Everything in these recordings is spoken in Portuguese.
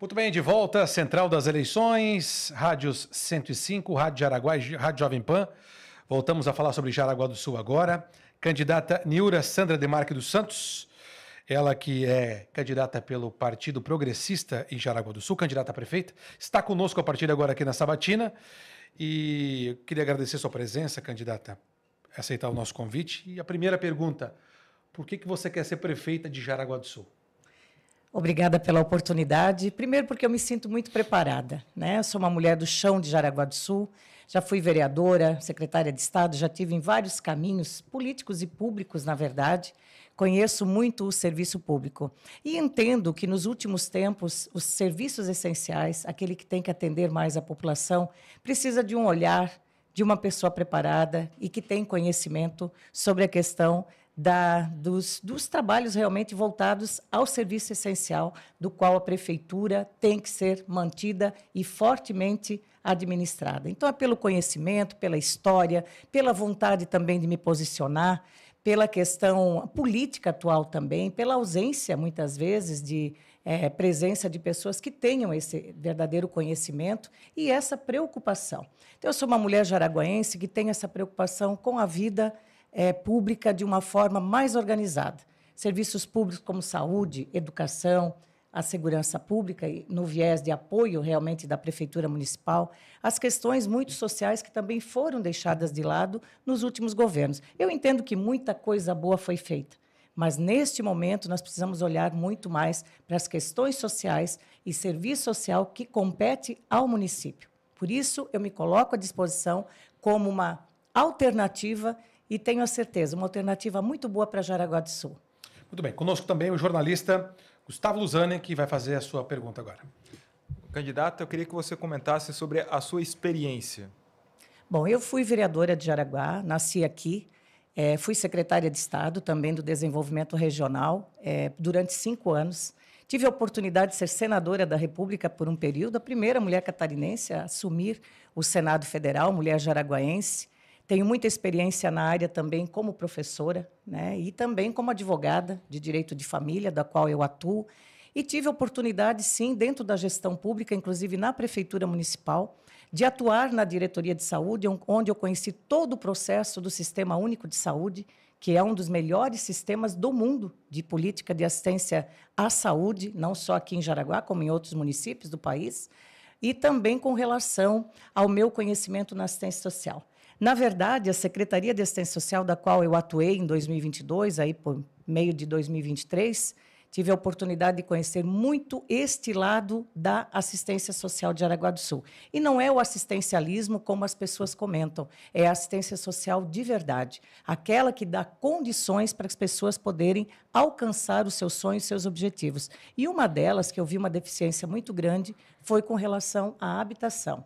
Muito bem, de volta, Central das Eleições, Rádios 105, Rádio Jaraguá e Rádio Jovem Pan. Voltamos a falar sobre Jaraguá do Sul agora. Candidata Niura Sandra Demarque dos Santos, ela que é candidata pelo Partido Progressista em Jaraguá do Sul, candidata a prefeita, está conosco a partir de agora aqui na Sabatina. E queria agradecer sua presença, candidata, aceitar o nosso convite. E a primeira pergunta, por que, que você quer ser prefeita de Jaraguá do Sul? Obrigada pela oportunidade. Primeiro, porque eu me sinto muito preparada. Né? Eu sou uma mulher do chão de Jaraguá do Sul, já fui vereadora, secretária de Estado, já tive em vários caminhos políticos e públicos, na verdade. Conheço muito o serviço público e entendo que nos últimos tempos os serviços essenciais, aquele que tem que atender mais a população, precisa de um olhar de uma pessoa preparada e que tem conhecimento sobre a questão da, dos, dos trabalhos realmente voltados ao serviço essencial, do qual a prefeitura tem que ser mantida e fortemente administrada. Então, é pelo conhecimento, pela história, pela vontade também de me posicionar, pela questão política atual também, pela ausência, muitas vezes, de é, presença de pessoas que tenham esse verdadeiro conhecimento e essa preocupação. Então, eu sou uma mulher jaraguaense que tem essa preocupação com a vida é, pública de uma forma mais organizada. Serviços públicos como saúde, educação, a segurança pública, no viés de apoio realmente da Prefeitura Municipal, as questões muito sociais que também foram deixadas de lado nos últimos governos. Eu entendo que muita coisa boa foi feita, mas neste momento nós precisamos olhar muito mais para as questões sociais e serviço social que compete ao município. Por isso, eu me coloco à disposição como uma alternativa e tenho a certeza, uma alternativa muito boa para Jaraguá do Sul. Muito bem. Conosco também o jornalista Gustavo Luzani, que vai fazer a sua pergunta agora. Candidato, eu queria que você comentasse sobre a sua experiência. Bom, eu fui vereadora de Jaraguá, nasci aqui, é, fui secretária de Estado também do Desenvolvimento Regional é, durante cinco anos. Tive a oportunidade de ser senadora da República por um período, a primeira mulher catarinense a assumir o Senado Federal, mulher jaraguaense. Tenho muita experiência na área também como professora, né? E também como advogada de direito de família, da qual eu atuo. E tive oportunidade, sim, dentro da gestão pública, inclusive na prefeitura municipal, de atuar na diretoria de saúde, onde eu conheci todo o processo do Sistema Único de Saúde, que é um dos melhores sistemas do mundo de política de assistência à saúde, não só aqui em Jaraguá, como em outros municípios do país, e também com relação ao meu conhecimento na assistência social. Na verdade, a Secretaria de Assistência Social, da qual eu atuei em 2022, aí por meio de 2023, tive a oportunidade de conhecer muito este lado da assistência social de Araguá do Sul. E não é o assistencialismo como as pessoas comentam, é a assistência social de verdade, aquela que dá condições para as pessoas poderem alcançar os seus sonhos, seus objetivos. E uma delas que eu vi uma deficiência muito grande foi com relação à habitação.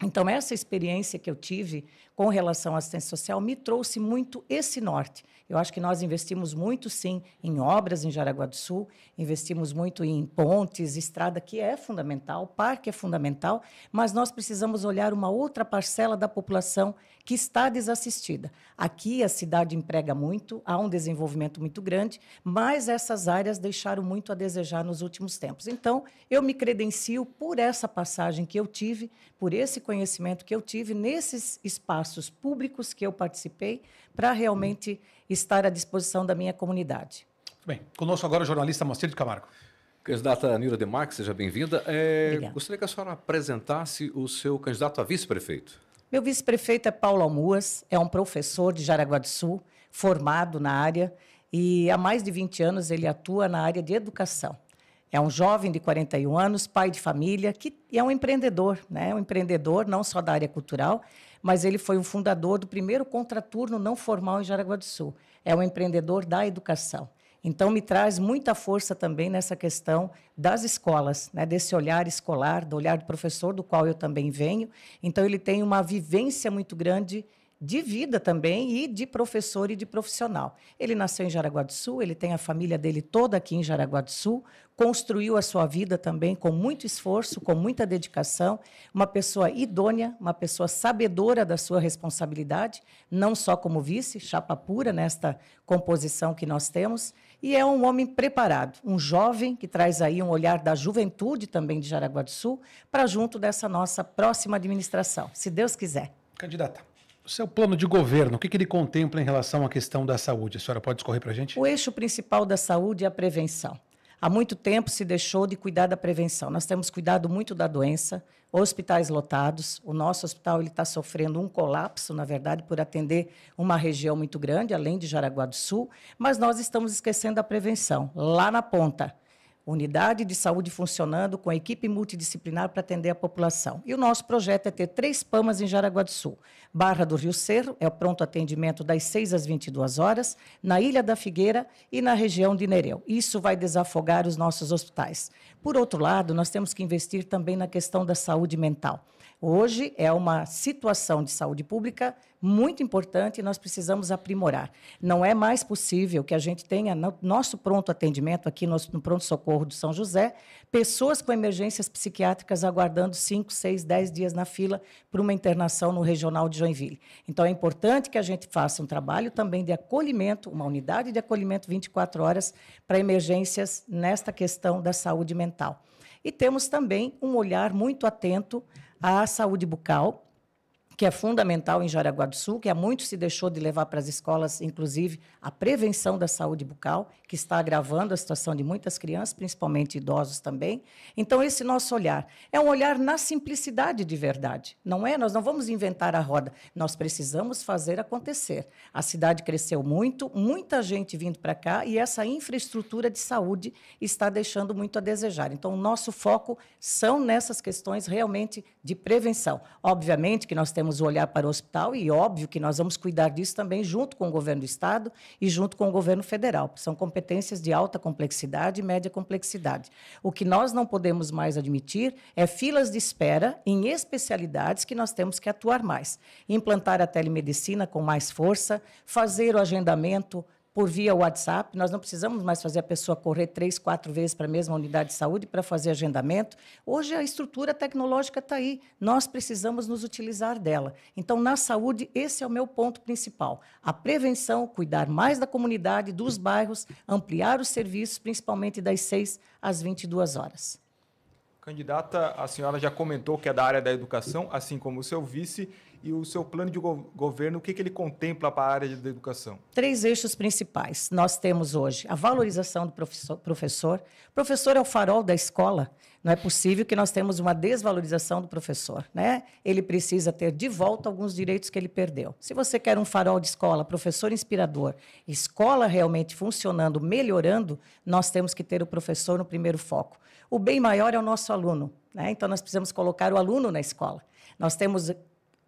Então essa experiência que eu tive com relação à assistência social me trouxe muito esse norte. Eu acho que nós investimos muito, sim, em obras em Jaraguá do Sul, investimos muito em pontes, estrada, que é fundamental, parque é fundamental, mas nós precisamos olhar uma outra parcela da população que está desassistida. Aqui a cidade emprega muito, há um desenvolvimento muito grande, mas essas áreas deixaram muito a desejar nos últimos tempos. Então, eu me credencio por essa passagem que eu tive, por esse conhecimento que eu tive nesses espaços espaços públicos que eu participei para realmente estar à disposição da minha comunidade. bem. Conosco agora o jornalista Macedo Camargo. Candidata Nira Demarque, seja bem-vinda. É, gostaria que a senhora apresentasse o seu candidato a vice-prefeito. Meu vice-prefeito é Paulo Almuas, é um professor de Jaraguá do Sul, formado na área, e há mais de 20 anos ele atua na área de educação. É um jovem de 41 anos, pai de família, que é um empreendedor, né? Um empreendedor não só da área cultural, mas ele foi o fundador do primeiro contraturno não formal em Jaraguá do Sul. É um empreendedor da educação. Então, me traz muita força também nessa questão das escolas, né? desse olhar escolar, do olhar do professor, do qual eu também venho. Então, ele tem uma vivência muito grande de vida também e de professor e de profissional. Ele nasceu em Jaraguá do Sul, ele tem a família dele toda aqui em Jaraguá do Sul, construiu a sua vida também com muito esforço, com muita dedicação, uma pessoa idônea, uma pessoa sabedora da sua responsabilidade, não só como vice, chapa pura nesta composição que nós temos, e é um homem preparado, um jovem que traz aí um olhar da juventude também de Jaraguá do Sul para junto dessa nossa próxima administração, se Deus quiser. Candidata, seu plano de governo, o que, que, ele contempla em relação à questão da saúde? A senhora pode escorrer para a gente? O eixo principal da saúde é a prevenção. Há muito tempo se deixou de cuidar da prevenção. Nós temos cuidado muito da doença, hospitais lotados. O nosso hospital está sofrendo um colapso, na verdade, por atender uma região muito grande, além de Jaraguá do Sul. Mas nós estamos esquecendo a prevenção, lá na ponta unidade de saúde funcionando com a equipe multidisciplinar para atender a população. E o nosso projeto é ter três PAMAs em Jaraguá do Sul. Barra do Rio Cerro é o pronto atendimento das 6 às 22 horas, na Ilha da Figueira e na região de Nereu. Isso vai desafogar os nossos hospitais. Por outro lado, nós temos que investir também na questão da saúde mental. Hoje é uma situação de saúde pública muito importante e nós precisamos aprimorar. Não é mais possível que a gente tenha no nosso pronto atendimento, aqui no, pronto-socorro do São José, pessoas com emergências psiquiátricas aguardando 5, 6, 10 dias na fila para uma internação no regional de Joinville. Então, é importante que a gente faça um trabalho também de acolhimento, uma unidade de acolhimento 24 horas para emergências nesta questão da saúde mental. E temos também um olhar muito atento à saúde bucal, que é fundamental em Jaraguá do Sul, que há muito se deixou de levar para as escolas, inclusive a prevenção da saúde bucal, que está agravando a situação de muitas crianças, principalmente idosos também. Então, esse nosso olhar é um olhar na simplicidade de verdade, não é? Nós não vamos inventar a roda, nós precisamos fazer acontecer. A cidade cresceu muito, muita gente vindo para cá e essa infraestrutura de saúde está deixando muito a desejar. Então, o nosso foco são nessas questões realmente de prevenção. Obviamente que nós temos vamos olhar para o hospital e óbvio que nós vamos cuidar disso também junto com o governo do estado e junto com o governo federal. São competências de alta complexidade e média complexidade. O que nós não podemos mais admitir é filas de espera em especialidades que nós temos que atuar mais. Implantar a telemedicina com mais força, fazer o agendamento por via WhatsApp. Nós não precisamos mais fazer a pessoa correr três, quatro vezes para a mesma unidade de saúde para fazer agendamento. Hoje a estrutura tecnológica está aí. Nós precisamos nos utilizar dela. Então, na saúde, esse é o meu ponto principal: a prevenção, cuidar mais da comunidade, dos bairros, ampliar os serviços, principalmente das 6 às 22 horas. Candidata, a senhora já comentou que é da área da educação, assim como o seu vice e o seu plano de go governo, o que, que ele contempla para a área da educação? Três eixos principais nós temos hoje. A valorização do professor. Professor, professor é o farol da escola. Não é possível que nós temos uma desvalorização do professor. Né? Ele precisa ter de volta alguns direitos que ele perdeu. Se você quer um farol de escola, professor inspirador, escola realmente funcionando, melhorando, nós temos que ter o professor no primeiro foco. O bem maior é o nosso aluno. Né? Então, nós precisamos colocar o aluno na escola. Nós temos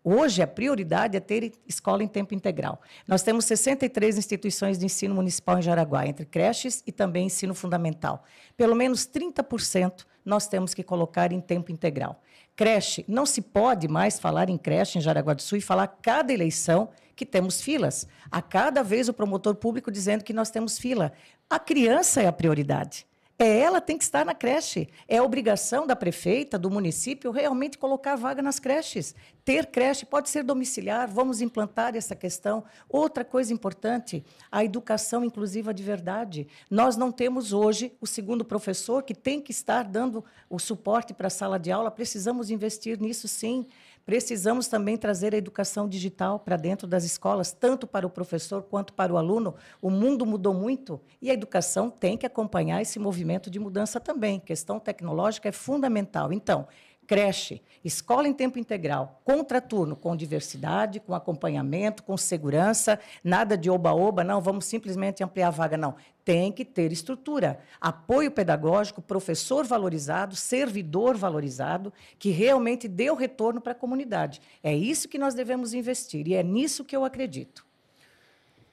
Hoje, a prioridade é ter escola em tempo integral. Nós temos 63 instituições de ensino municipal em Jaraguá, entre creches e também ensino fundamental. Pelo menos 30% nós temos que colocar em tempo integral. Creche, não se pode mais falar em creche em Jaraguá do Sul e falar a cada eleição que temos filas. A cada vez o promotor público dizendo que nós temos fila. A criança é a prioridade. É ela tem que estar na creche. É obrigação da prefeita, do município, realmente colocar vaga nas creches. Ter creche pode ser domiciliar, vamos implantar essa questão. Outra coisa importante, a educação inclusiva de verdade. Nós não temos hoje o segundo professor que tem que estar dando o suporte para a sala de aula, precisamos investir nisso sim. Precisamos também trazer a educação digital para dentro das escolas, tanto para o professor quanto para o aluno. O mundo mudou muito e a educação tem que acompanhar esse movimento de mudança também. Questão tecnológica é fundamental. Então, creche, escola em tempo integral, contraturno, com diversidade, com acompanhamento, com segurança, nada de oba-oba, não, vamos simplesmente ampliar a vaga, não. Tem que ter estrutura, apoio pedagógico, professor valorizado, servidor valorizado, que realmente dê o retorno para a comunidade. É isso que nós devemos investir e é nisso que eu acredito.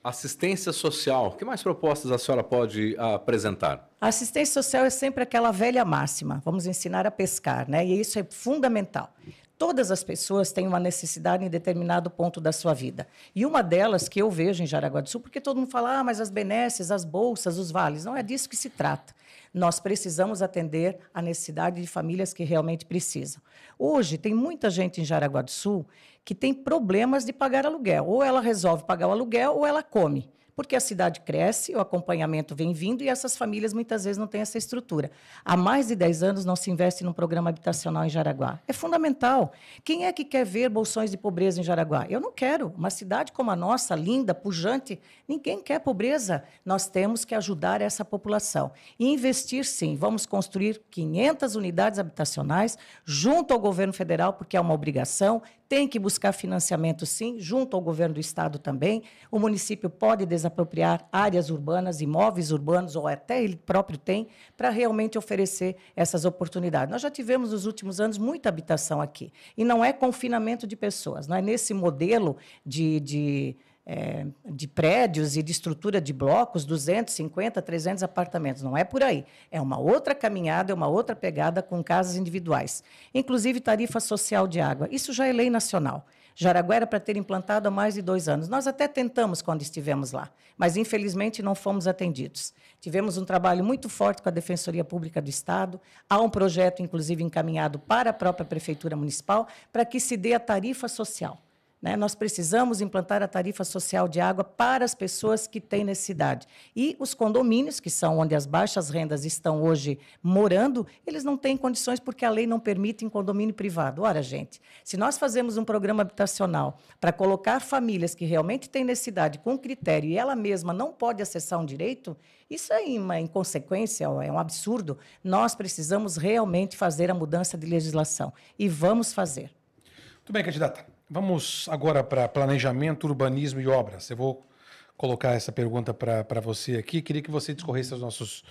Assistência social. Que mais propostas a senhora pode ah, apresentar? A assistência social é sempre aquela velha máxima. Vamos ensinar a pescar, né? E isso é fundamental. Todas as pessoas têm uma necessidade em determinado ponto da sua vida. E uma delas que eu vejo em Jaraguá do Sul, porque todo mundo fala, ah, mas as benesses, as bolsas, os vales. Não é disso que se trata. Nós precisamos atender a necessidade de famílias que realmente precisam. Hoje, tem muita gente em Jaraguá do Sul que tem problemas de pagar aluguel. Ou ela resolve pagar o aluguel ou ela come porque a cidade cresce, o acompanhamento vem vindo e essas famílias muitas vezes não têm essa estrutura. Há mais de 10 anos não se investe num programa habitacional em Jaraguá. É fundamental. Quem é que quer ver bolsões de pobreza em Jaraguá? Eu não quero. Uma cidade como a nossa, linda, pujante, ninguém quer pobreza. Nós temos que ajudar essa população. E investir sim. Vamos construir 500 unidades habitacionais junto ao governo federal, porque é uma obrigação. Tem que buscar financiamento sim, junto ao governo do estado também. O município pode desenvolver apropriar áreas urbanas, imóveis urbanos, ou até ele próprio tem, para realmente oferecer essas oportunidades. Nós já tivemos nos últimos anos muita habitação aqui. E não é confinamento de pessoas, não é nesse modelo de. de é, de prédios e de estrutura de blocos, 250, 300 apartamentos. Não é por aí. É uma outra caminhada, é uma outra pegada com casas individuais. Inclusive tarifa social de água. Isso já é lei nacional. Jaraguá era para ter implantado há mais de dois anos. Nós até tentamos quando estivemos lá, mas infelizmente não fomos atendidos. Tivemos um trabalho muito forte com a Defensoria Pública do Estado. Há um projeto, inclusive, encaminhado para a própria Prefeitura Municipal para que se dê a tarifa social. Né? Nós precisamos implantar a tarifa social de água para as pessoas que têm necessidade. E os condomínios, que são onde as baixas rendas estão hoje morando, eles não têm condições porque a lei não permite em condomínio privado. Ora, gente, se nós fazemos um programa habitacional para colocar famílias que realmente têm necessidade com critério e ela mesma não pode acessar um direito, isso é uma inconsequência, é um absurdo. Nós precisamos realmente fazer a mudança de legislação. E vamos fazer. Muito bem, candidata. Vamos agora para planejamento, urbanismo e obras. Eu vou colocar essa pergunta para você aqui. Queria que você discorresse aos nossos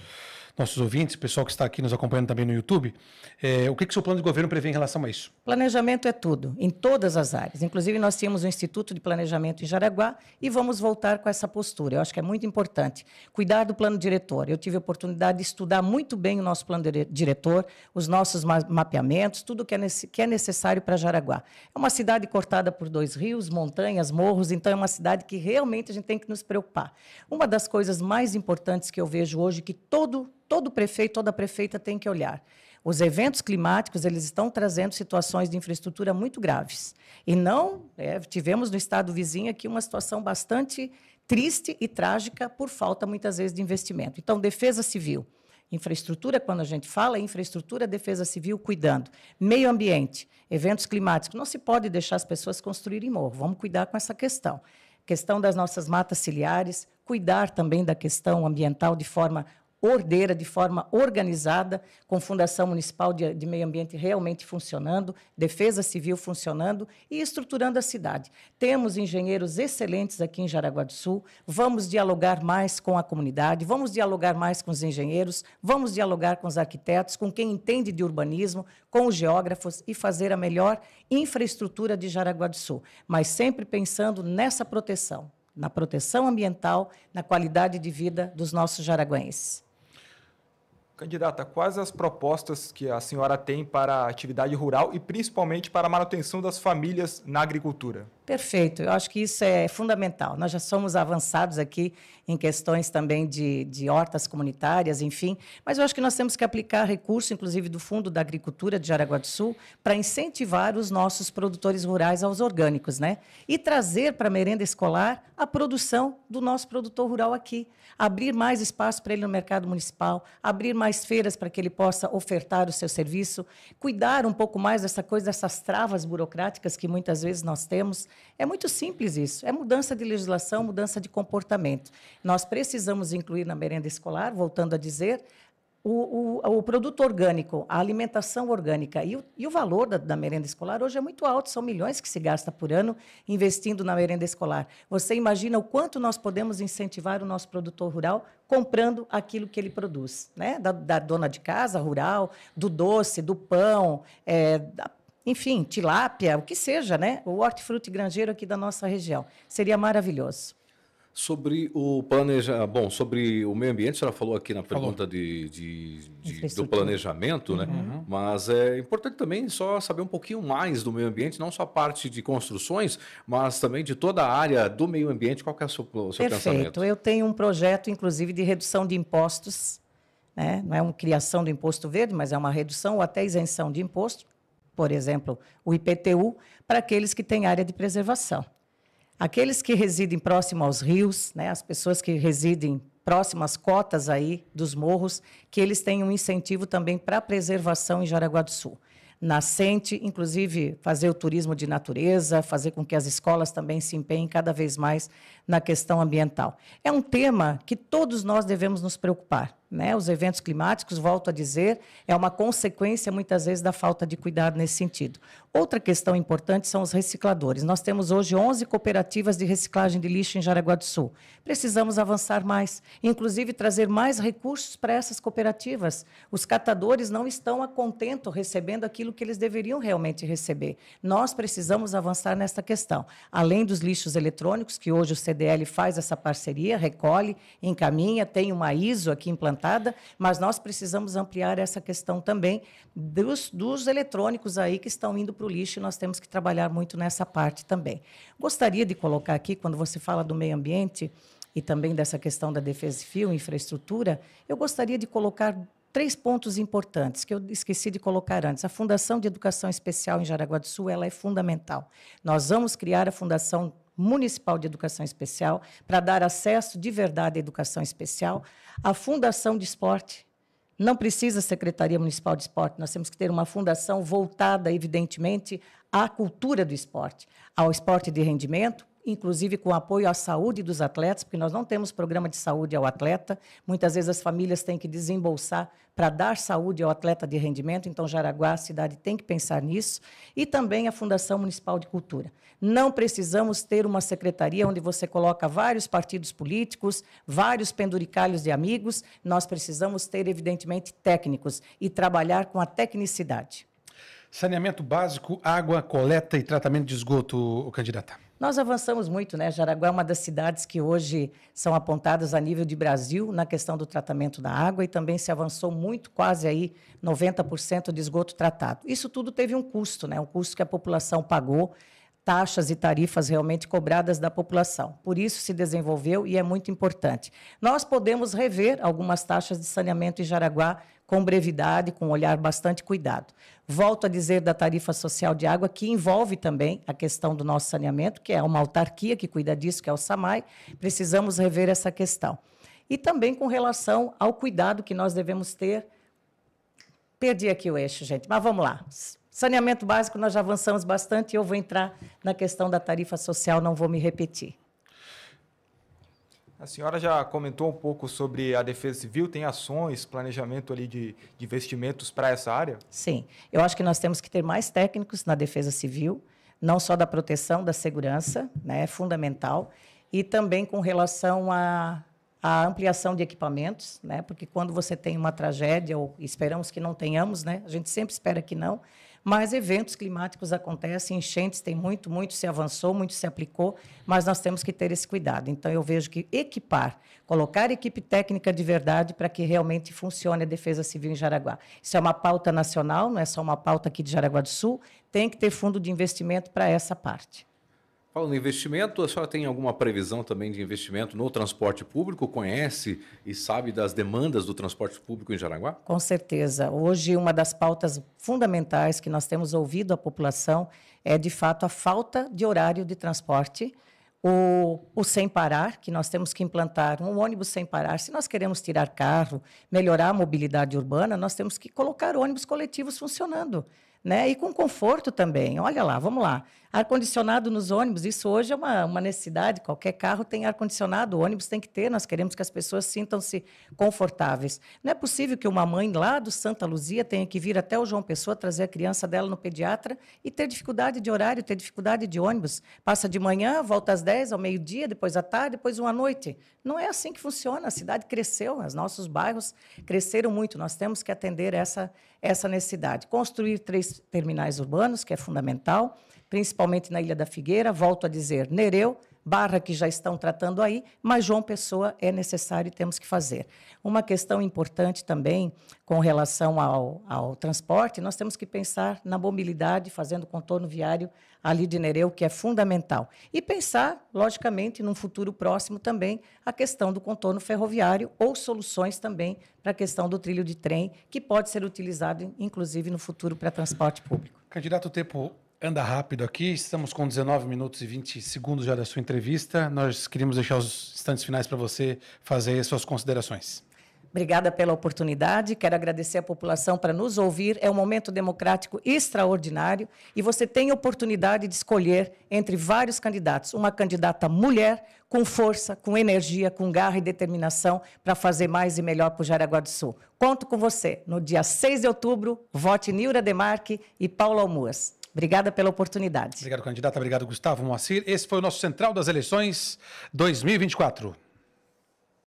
nossos ouvintes, pessoal que está aqui nos acompanhando também no YouTube, é, o que, que o seu plano de governo prevê em relação a isso? Planejamento é tudo, em todas as áreas. Inclusive, nós tínhamos um Instituto de Planejamento em Jaraguá e vamos voltar com essa postura. Eu acho que é muito importante. Cuidar do plano diretor. Eu tive a oportunidade de estudar muito bem o nosso plano diretor, os nossos mapeamentos, tudo que é, que é necessário para Jaraguá. É uma cidade cortada por dois rios, montanhas, morros, então é uma cidade que realmente a gente tem que nos preocupar. Uma das coisas mais importantes que eu vejo hoje que todo todo prefeito, toda prefeita tem que olhar. Os eventos climáticos eles estão trazendo situações de infraestrutura muito graves. E não, é, tivemos no estado vizinho aqui uma situação bastante triste e trágica por falta, muitas vezes, de investimento. Então, defesa civil. Infraestrutura, quando a gente fala, é infraestrutura, defesa civil cuidando. Meio ambiente, eventos climáticos. Não se pode deixar as pessoas construírem morro. Vamos cuidar com essa questão. Questão das nossas matas ciliares, cuidar também da questão ambiental de forma ordeira, de forma organizada, com Fundação Municipal de, de, Meio Ambiente realmente funcionando, Defesa Civil funcionando e estruturando a cidade. Temos engenheiros excelentes aqui em Jaraguá do Sul, vamos dialogar mais com a comunidade, vamos dialogar mais com os engenheiros, vamos dialogar com os arquitetos, com quem entende de urbanismo, com os geógrafos e fazer a melhor infraestrutura de Jaraguá do Sul, mas sempre pensando nessa proteção. Na proteção ambiental, na qualidade de vida dos nossos jaraguenses. Candidata, quais as propostas que a senhora tem para a atividade rural e principalmente para a manutenção das famílias na agricultura? Perfeito, eu acho que isso é fundamental. Nós já somos avançados aqui em questões também de, de hortas comunitárias, enfim, mas eu acho que nós temos que aplicar recurso, inclusive do Fundo da Agricultura de Jaraguá do Sul, para incentivar os nossos produtores rurais aos orgânicos, né? E trazer para a merenda escolar a produção do nosso produtor rural aqui. Abrir mais espaço para ele no mercado municipal, abrir mais feiras para que ele possa ofertar o seu serviço, cuidar um pouco mais dessa coisa, dessas travas burocráticas que muitas vezes nós temos é muito simples isso. É mudança de legislação, mudança de comportamento. Nós precisamos incluir na merenda escolar, voltando a dizer, o, o, o, produto orgânico, a alimentação orgânica e o, e o valor da, da, merenda escolar hoje é muito alto, são milhões que se gasta por ano investindo na merenda escolar. Você imagina o quanto nós podemos incentivar o nosso produtor rural comprando aquilo que ele produz, né? da, da dona de casa rural, do doce, do pão, é, da enfim, tilápia, o que seja, né? O hortifruti granjeiro aqui da nossa região. Seria maravilhoso. Sobre o planeja, ah, bom, sobre o meio ambiente, a senhora falou aqui na pergunta de, de, de do planejamento, né? uhum. né? Mas é importante também só saber um pouquinho mais do meio ambiente, não só a parte de construções, mas também de toda a área do meio ambiente. Qual que é o seu, seu Perfeito. pensamento? Perfeito. Eu tenho um projeto, inclusive, de redução de impostos, né? Não é uma criação do imposto verde, mas é uma redução ou até isenção de imposto por exemplo, o IPTU, para aqueles que têm área de preservação. Aqueles que residem próximo aos rios, né, as pessoas que residem próximo às cotas aí dos morros, que eles têm um incentivo também para a preservação em Jaraguá do Sul. Nascente, inclusive fazer o turismo de natureza, fazer com que as escolas também se empenhem cada vez mais na questão ambiental. É um tema que todos nós devemos nos preocupar. Né? Os eventos climáticos, volto a dizer, é uma consequência muitas vezes da falta de cuidado nesse sentido. Outra questão importante são os recicladores. Nós temos hoje 11 cooperativas de reciclagem de lixo em Jaraguá do Sul. Precisamos avançar mais, inclusive trazer mais recursos para essas cooperativas. Os catadores não estão a contento recebendo aquilo que eles deveriam realmente receber. Nós precisamos avançar nessa questão. Além dos lixos eletrônicos, que hoje o CDL faz essa parceria, recolhe, encaminha, tem uma ISO aqui implantada, mas nós precisamos ampliar essa questão também dos, dos eletrônicos aí que estão indo para do lixo e nós temos que trabalhar muito nessa parte também. Gostaria de colocar aqui, quando você fala do meio ambiente e também dessa questão da defesa civil, infraestrutura, eu gostaria de colocar três pontos importantes que eu esqueci de colocar antes. A Fundação de Educação Especial em Jaraguá do Sul ela é fundamental. Nós vamos criar a Fundação Municipal de Educação Especial para dar acesso de verdade à educação especial. A Fundação de Esporte não precisa Secretaria Municipal de Esporte, nós temos que ter uma fundação voltada, evidentemente, à cultura do esporte, ao esporte de rendimento, inclusive com apoio à saúde dos atletas, porque nós não temos programa de saúde ao atleta. Muitas vezes as famílias têm que desembolsar para dar saúde ao atleta de rendimento, então Jaraguá, a cidade, tem que pensar nisso. E também a Fundação Municipal de Cultura. Não precisamos ter uma secretaria onde você coloca vários partidos políticos, vários penduricalhos de amigos. Nós precisamos ter, evidentemente, técnicos e trabalhar com a tecnicidade. Saneamento básico, água, coleta e tratamento de esgoto, candidata. Nós avançamos muito, né? Jaraguá é uma das cidades que hoje são apontadas a nível de Brasil na questão do tratamento da água e também se avançou muito, quase aí 90% de esgoto tratado. Isso tudo teve um custo, né? Um custo que a população pagou, taxas e tarifas realmente cobradas da população. Por isso se desenvolveu e é muito importante. Nós podemos rever algumas taxas de saneamento em Jaraguá com brevidade, com um olhar bastante cuidado. Volto a dizer da tarifa social de água, que envolve também a questão do nosso saneamento, que é uma autarquia que cuida disso, que é o SAMAI. Precisamos rever essa questão. E também com relação ao cuidado que nós devemos ter. Perdi aqui o eixo, gente, mas vamos lá. Saneamento básico, nós já avançamos bastante e eu vou entrar na questão da tarifa social, não vou me repetir. A senhora já comentou um pouco sobre a defesa civil, tem ações, planejamento ali de, de investimentos para essa área? Sim, eu acho que nós temos que ter mais técnicos na defesa civil, não só da proteção, da segurança, né, é fundamental, e também com relação à, à ampliação de equipamentos, né, porque quando você tem uma tragédia, ou esperamos que não tenhamos, né, a gente sempre espera que não, mas eventos climáticos acontecem, enchentes tem muito, muito se avançou, muito se aplicou, mas nós temos que ter esse cuidado. Então, eu vejo que equipar, colocar equipe técnica de verdade para que realmente funcione a defesa civil em Jaraguá. Isso é uma pauta nacional, não é só uma pauta aqui de Jaraguá do Sul, tem que ter fundo de investimento para essa parte. Falando em investimento, a senhora tem alguma previsão também de investimento no transporte público? Conhece e sabe das demandas do transporte público em Jaraguá? Com certeza. Hoje, uma das pautas fundamentais que nós temos ouvido a população é, de fato, a falta de horário de transporte. O, o, sem parar, que nós temos que implantar um ônibus sem parar. Se nós queremos tirar carro, melhorar a mobilidade urbana, nós temos que colocar ônibus coletivos funcionando. Né? E com conforto também. Olha lá, vamos lá. Ar-condicionado nos ônibus, isso hoje é uma, uma necessidade, qualquer carro tem ar-condicionado, ônibus tem que ter, nós queremos que as pessoas sintam-se confortáveis. Não é possível que uma mãe lá do Santa Luzia tenha que vir até o João Pessoa trazer a criança dela no pediatra e ter dificuldade de horário, ter dificuldade de ônibus. Passa de manhã, volta às 10, ao meio-dia, depois à tarde, depois uma noite. Não é assim que funciona, a cidade cresceu, os nossos bairros cresceram muito, nós temos que atender essa, essa necessidade. Construir três terminais urbanos, que é fundamental, principalmente na Ilha da Figueira, volto a dizer, Nereu, Barra, que já estão tratando aí, mas João Pessoa é necessário e temos que fazer. Uma questão importante também com relação ao, ao transporte, nós temos que pensar na mobilidade, fazendo contorno viário ali de Nereu, que é fundamental. E pensar, logicamente, num futuro próximo também, a questão do contorno ferroviário ou soluções também para a questão do trilho de trem, que pode ser utilizado, inclusive, no futuro para transporte público. Candidato, o tempo Anda rápido aqui, estamos com 19 minutos e 20 segundos já da sua entrevista. Nós queríamos deixar os instantes finais para você fazer suas considerações. Obrigada pela oportunidade. Quero agradecer à população para nos ouvir. É um momento democrático extraordinário e você tem oportunidade de escolher entre vários candidatos. Uma candidata mulher com força, com energia, com garra e determinação para fazer mais e melhor para o Jaraguá do Sul. Conto com você. No dia 6 de outubro, vote Nilra Demarque e Paula Almuas. Obrigada pela oportunidade. Obrigado, candidata. Obrigado, Gustavo Moacir. Esse foi o nosso Central das Eleições 2024.